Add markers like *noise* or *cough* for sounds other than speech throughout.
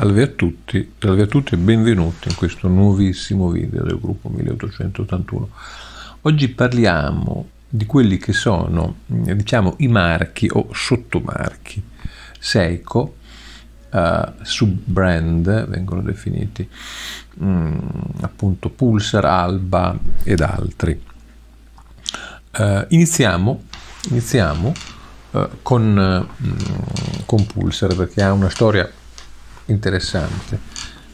Al Vertutti, al Vertutti e benvenuti in questo nuovissimo video del gruppo 1881. Oggi parliamo di quelli che sono, diciamo, i marchi o sottomarchi. Seiko, Uh, sub-brand, vengono definiti mh, mm, appunto Pulsar, Alba ed altri. Uh, iniziamo, iniziamo uh, con, mh, mm, con Pulsar perché ha una storia interessante.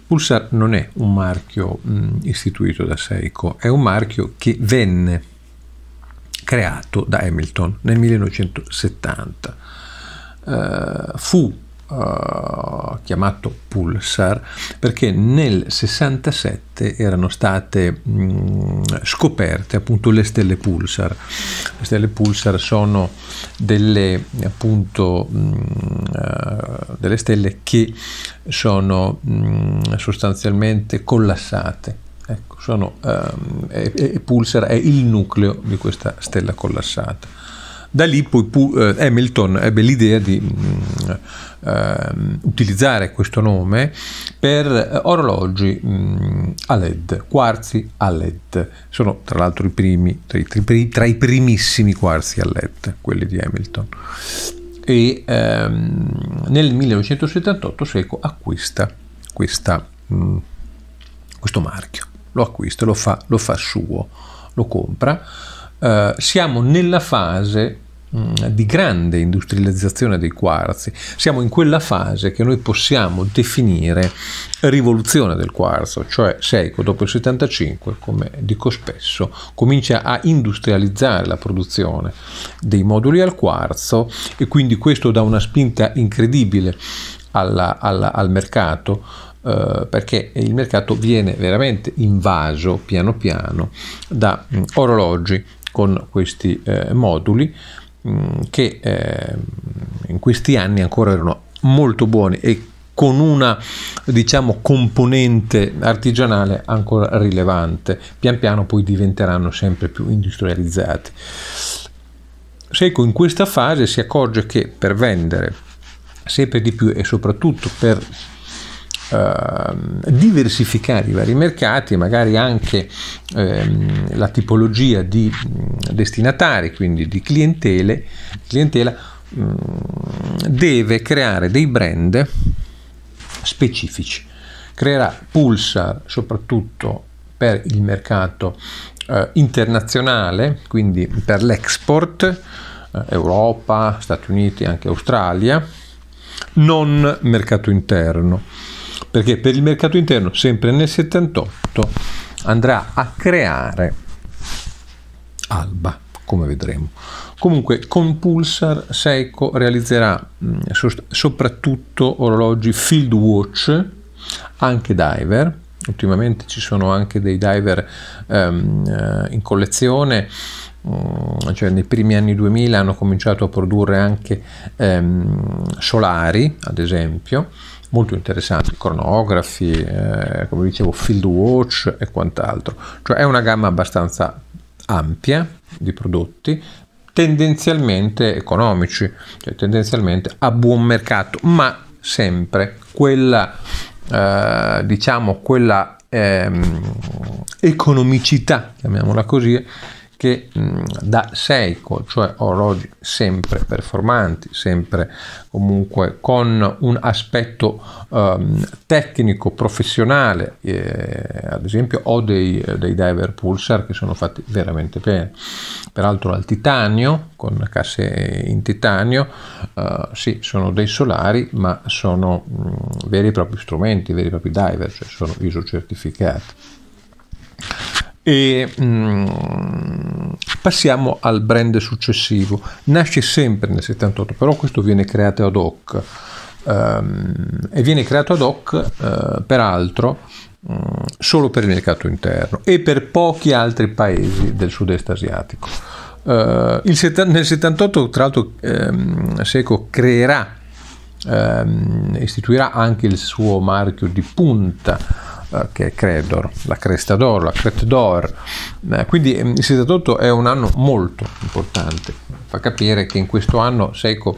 Pulsar non è un marchio mh, istituito da Seiko, è un marchio che venne creato da Hamilton nel 1970. Uh, eh, fu eh, chiamato Pulsar perché nel 67 erano state mh, mm, scoperte appunto le stelle Pulsar. Le stelle Pulsar sono delle, appunto, mh, mm, eh, delle stelle che sono mh, mm, sostanzialmente collassate. Ecco, sono, um, e, e Pulsar è il nucleo di questa stella collassata. Da lì poi eh, Hamilton ebbe l'idea di mm, ehm, utilizzare questo nome per eh, orologi mm, a LED, quarzi a LED. Sono tra l'altro i primi, tra i, tra i primissimi quarzi a LED, quelli di Hamilton. E ehm, nel 1978 Seco acquista questa, mh, mm, questo marchio, lo acquista, lo fa, lo fa suo, lo compra. Eh, siamo nella fase Mm, di grande industrializzazione dei quarzi. Siamo in quella fase che noi possiamo definire rivoluzione del quarzo, cioè Seiko dopo il 75, come dico spesso, comincia a industrializzare la produzione dei moduli al quarzo e quindi questo dà una spinta incredibile alla, alla, al mercato eh, perché il mercato viene veramente invaso piano piano da mm, orologi con questi eh, moduli Mm, che eh, in questi anni ancora erano molto buoni e con una diciamo componente artigianale ancora rilevante pian piano poi diventeranno sempre più industrializzati Seco in questa fase si accorge che per vendere sempre di più e soprattutto per Ehm, diversificare i vari mercati, magari anche ehm, la tipologia di destinatari, quindi di clientele, clientela, mh, deve creare dei brand specifici. Creerà Pulsa soprattutto per il mercato eh, internazionale, quindi per l'export, eh, Europa, Stati Uniti, anche Australia, non mercato interno perché per il mercato interno, sempre nel 78, andrà a creare Alba, come vedremo. Comunque con Pulsar Seiko realizzerà mh, mm, soprattutto orologi Field Watch, anche diver, ultimamente ci sono anche dei diver ehm, eh, in collezione, mm, cioè nei primi anni 2000 hanno cominciato a produrre anche ehm, solari, ad esempio, molto interessanti, cronografi, eh, come dicevo, field watch e quant'altro. Cioè è una gamma abbastanza ampia di prodotti tendenzialmente economici, cioè tendenzialmente a buon mercato, ma sempre quella eh, diciamo quella ehm, economicità, chiamiamola così, che mh, mm, da Seiko, cioè orologi sempre performanti, sempre comunque con un aspetto ehm, tecnico, professionale, eh, ad esempio ho dei, dei, diver pulsar che sono fatti veramente bene, peraltro al titanio, con casse in titanio, eh, sì, sono dei solari, ma sono mh, mm, veri e propri strumenti, veri e propri diver, cioè sono ISO certificati. E mm, passiamo al brand successivo. Nasce sempre nel 78, però questo viene creato ad hoc. Um, e viene creato ad hoc, uh, peraltro, um, solo per il mercato interno e per pochi altri paesi del sud-est asiatico. Uh, eh, seta- nel 78, tra l'altro, um, ehm, Seco creerà, ehm, istituirà anche il suo marchio di punta eh, che è Credor, la Cresta d'Oro, la Cret d'Or. Eh, quindi mm, il 78 è un anno molto importante, fa capire che in questo anno Seiko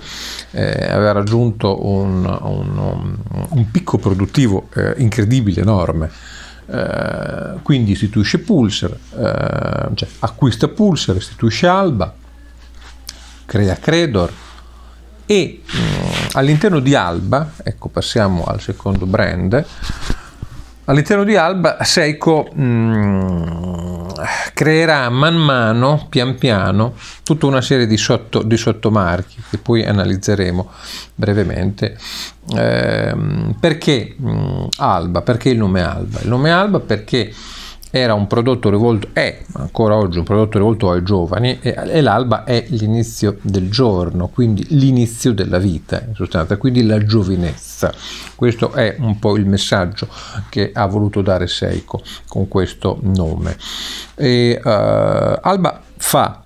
eh, aveva raggiunto un, un, un picco produttivo eh, incredibile, enorme. quindi istituisce Pulser, cioè acquista Pulsar, istituisce Alba, crea Credor, e mh, mm, all'interno di Alba, ecco passiamo al secondo brand, All'interno di Alba Seiko mh, mm, creerà man mano, pian piano, tutta una serie di, sotto, di sottomarchi che poi analizzeremo brevemente. Eh, perché mh, mm, Alba? Perché il nome Alba? Il nome Alba perché era un prodotto rivolto, è ancora oggi un prodotto rivolto ai giovani e, e l'alba è l'inizio del giorno, quindi l'inizio della vita in sostanza, quindi la giovinezza. Questo è un po' il messaggio che ha voluto dare Seiko con questo nome. E, uh, alba fa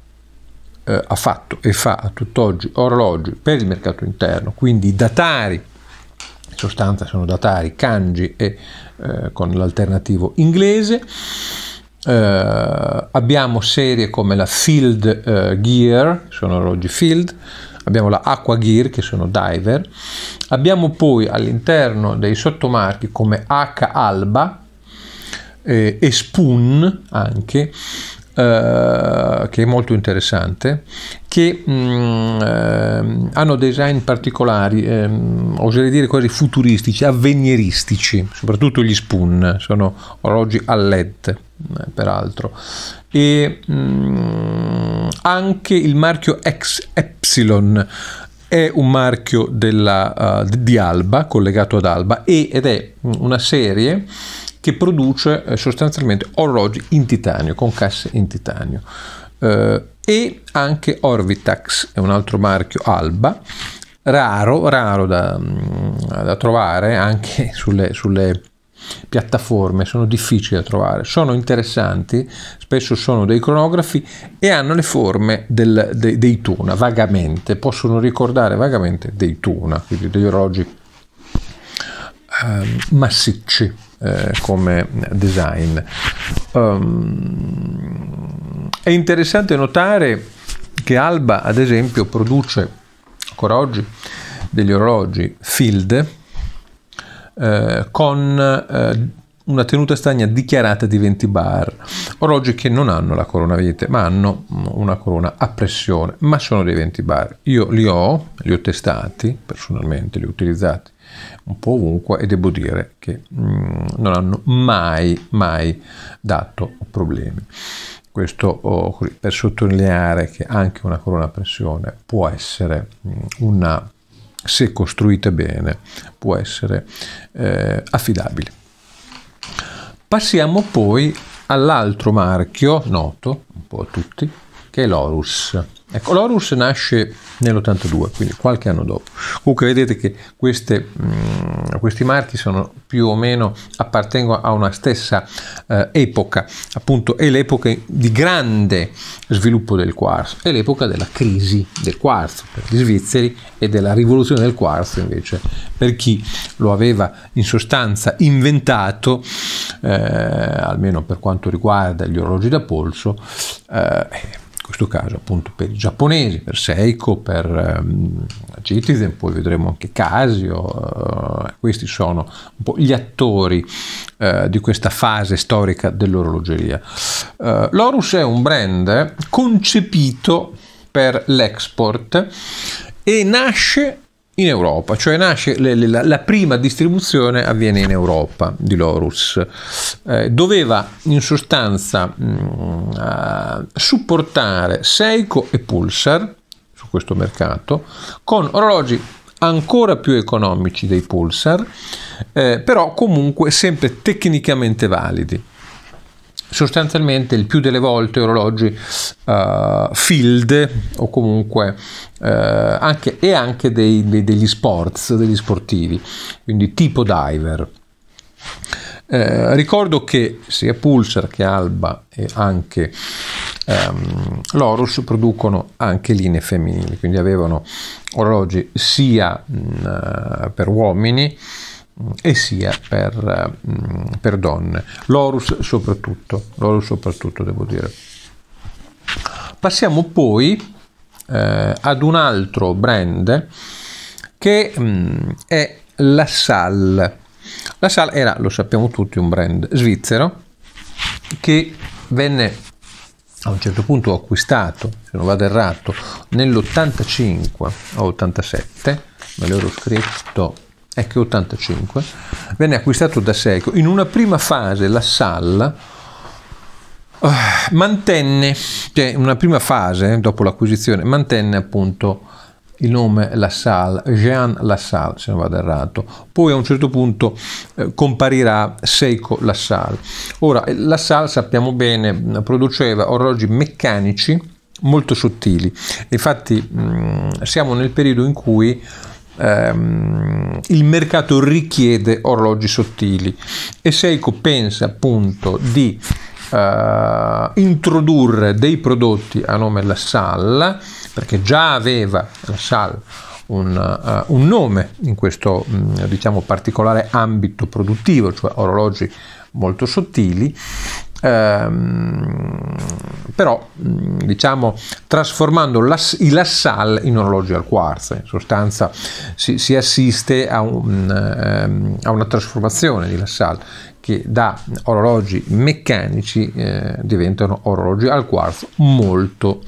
eh, ha fatto e fa a tutt'oggi orologi per il mercato interno, quindi datari sostanza sono datari kanji e eh, con l'alternativo inglese. Eh, abbiamo serie come la Field eh, Gear, sono orologi Field, abbiamo la Aqua Gear che sono diver, abbiamo poi all'interno dei sottomarchi come H Alba eh, e Spoon anche eh, che è molto interessante, che mh, mm, eh, hanno design particolari, ehm, oserei dire quasi futuristici, avveniristici, soprattutto gli spoon, sono orologi a LED eh, peraltro e mh, mm, anche il marchio X Epsilon è un marchio della, uh, di Alba, collegato ad Alba, e, ed è una serie che produce eh, sostanzialmente orologi in titanio, con casse in titanio. Eh, e anche Orvitax è un altro marchio Alba, raro, raro da, mm, da trovare anche *laughs* sulle, sulle piattaforme, sono difficili da trovare, sono interessanti, spesso sono dei cronografi e hanno le forme del, de, dei tuna, vagamente, possono ricordare vagamente dei tuna, quindi degli orologi eh, massicci eh, come design. Um, è interessante notare che Alba, ad esempio, produce ancora oggi degli orologi Field, eh, con eh, una tenuta stagna dichiarata di 20 bar, orologi che non hanno la corona vite, ma hanno una corona a pressione, ma sono dei 20 bar. Io li ho, li ho testati personalmente, li ho utilizzati un po' ovunque e devo dire che mm, non hanno mai, mai dato problemi. Questo per sottolineare che anche una corona a pressione può essere mm, una se costruite bene, può essere eh, affidabile. Passiamo poi all'altro marchio noto un po' a tutti, che è l'Horus. Ecco, l'Horus nasce nell'82, quindi qualche anno dopo. Comunque vedete che queste, mh, mm, questi marchi sono più o meno appartengono a una stessa eh, epoca, appunto è l'epoca di grande sviluppo del quarzo, è l'epoca della crisi del quarzo per gli svizzeri e della rivoluzione del quarzo invece per chi lo aveva in sostanza inventato, eh, almeno per quanto riguarda gli orologi da polso. Eh, questo caso appunto per i giapponesi, per Seiko, per um, Citizen, poi vedremo anche Casio, uh, questi sono un po' gli attori uh, di questa fase storica dell'orologeria. Uh, L'Orus è un brand concepito per l'export e nasce in Europa, cioè nasce le, le, la, la, prima distribuzione avviene in Europa di Lorus. Eh, doveva in sostanza mh, mm, eh, supportare Seiko e Pulsar su questo mercato con orologi ancora più economici dei Pulsar, eh, però comunque sempre tecnicamente validi sostanzialmente il più delle volte orologi uh, field o comunque uh, anche, e anche dei, dei, degli sports, degli sportivi, quindi tipo diver. Eh, ricordo che sia Pulsar che Alba e anche ehm, l'Orus producono anche linee femminili, quindi avevano orologi sia mh, mm, eh, per uomini e sia per, mm, per donne. L'Orus soprattutto, l'Orus soprattutto devo dire. Passiamo poi eh, ad un altro brand che mh, mm, è la Salle. La Salle era, lo sappiamo tutti, un brand svizzero che venne a un certo punto acquistato, se non vado errato, nell'85 o 87, me l'ero scritto Ecco 85, venne acquistato da Seiko. In una prima fase la SAL uh, eh, mantenne, cioè una prima fase dopo l'acquisizione, mantenne appunto il nome La Lassalle, Jean Lassalle se non vado errato, poi a un certo punto eh, comparirà Seiko La Lassalle. Ora eh, La Lassalle sappiamo bene mm, produceva orologi meccanici molto sottili, infatti mh, mm, siamo nel periodo in cui ehm, il mercato richiede orologi sottili e Seiko pensa appunto di eh, introdurre dei prodotti a nome La Salle, perché già aveva La Salle un, uh, un, nome in questo mh, mm, diciamo particolare ambito produttivo, cioè orologi molto sottili Ehm, però mm, diciamo trasformando l'ass- i Lassalle in orologi al quarzo in sostanza si, si assiste a, un, ehm, a, una trasformazione di Lassalle che da orologi meccanici eh, diventano orologi al quarzo molto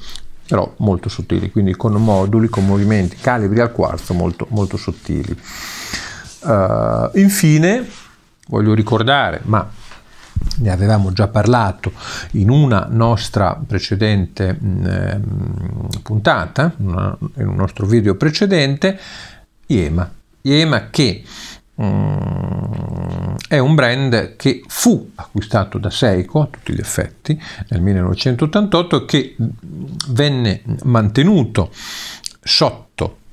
però molto sottili quindi con moduli con movimenti calibri al quarzo molto molto sottili uh, infine voglio ricordare ma ne avevamo già parlato in una nostra precedente eh, puntata, una, in un nostro video precedente, Iema. Iema che Mm, è un brand che fu acquistato da Seiko a tutti gli effetti nel 1988 e che mm, venne mantenuto sotto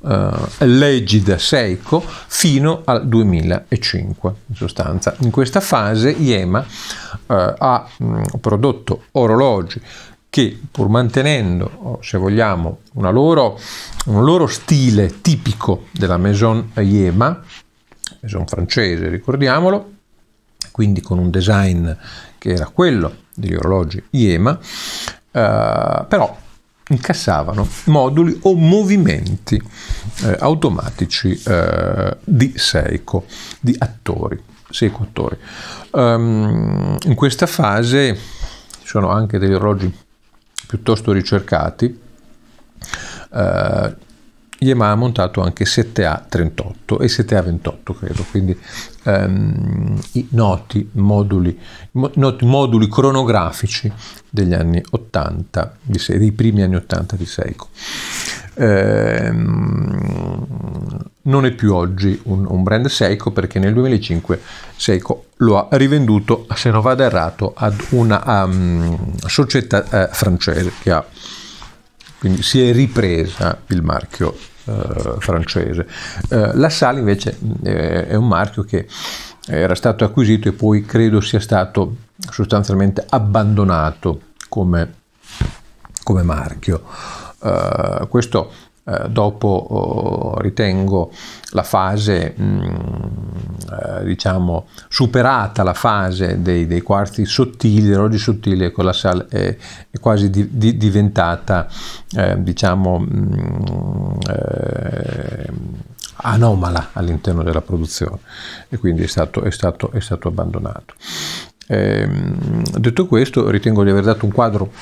eh, da Seiko fino al 2005. In sostanza, in questa fase IEMA eh, ha mh, prodotto orologi che pur mantenendo, oh, se vogliamo, loro, un loro stile tipico della Maison IEMA, Maison francese, ricordiamolo, quindi con un design che era quello degli orologi IEMA, eh, però incassavano moduli o movimenti eh, automatici eh, di Seiko, di attori. Seiko attori. Um, in questa fase ci sono anche degli orologi piuttosto ricercati. Uh, Yamaha ha montato anche 7A38 e 7A28 credo, quindi ehm, i noti moduli, mo, noti moduli, cronografici degli anni 80, Seiko, dei primi anni 80 di Seiko. Ehm, non è più oggi un, un, brand Seiko perché nel 2005 Seiko lo ha rivenduto, se non vado errato, ad una um, società eh, francese che ha quindi si è ripresa il marchio eh, francese. Eh, la Sala invece eh, è un marchio che era stato acquisito e poi credo sia stato sostanzialmente abbandonato come, come marchio. Uh, questo eh, dopo oh, ritengo la fase, mm, eh, diciamo, superata la fase dei, dei quarti sottili, dei roggi sottili, ecco, la sala è, è quasi di, di, diventata, eh, diciamo, mh, mm, eh, anomala all'interno della produzione e quindi è stato, è stato, è stato abbandonato. Ehm, detto questo, ritengo di aver dato un quadro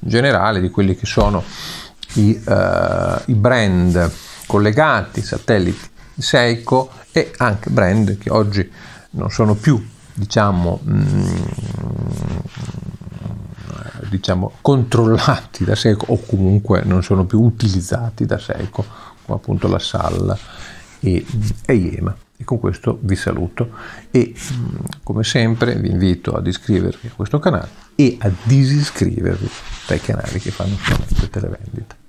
generale di quelli che sono i, eh, i brand collegati, satelliti Seiko e anche brand che oggi non sono più diciamo, mm, diciamo controllati da Seiko o comunque non sono più utilizzati da Seiko come appunto la Sal e, e Iema e con questo vi saluto e mm, come sempre vi invito ad iscrivervi a questo canale e a disiscrivervi dai canali che fanno solamente televendita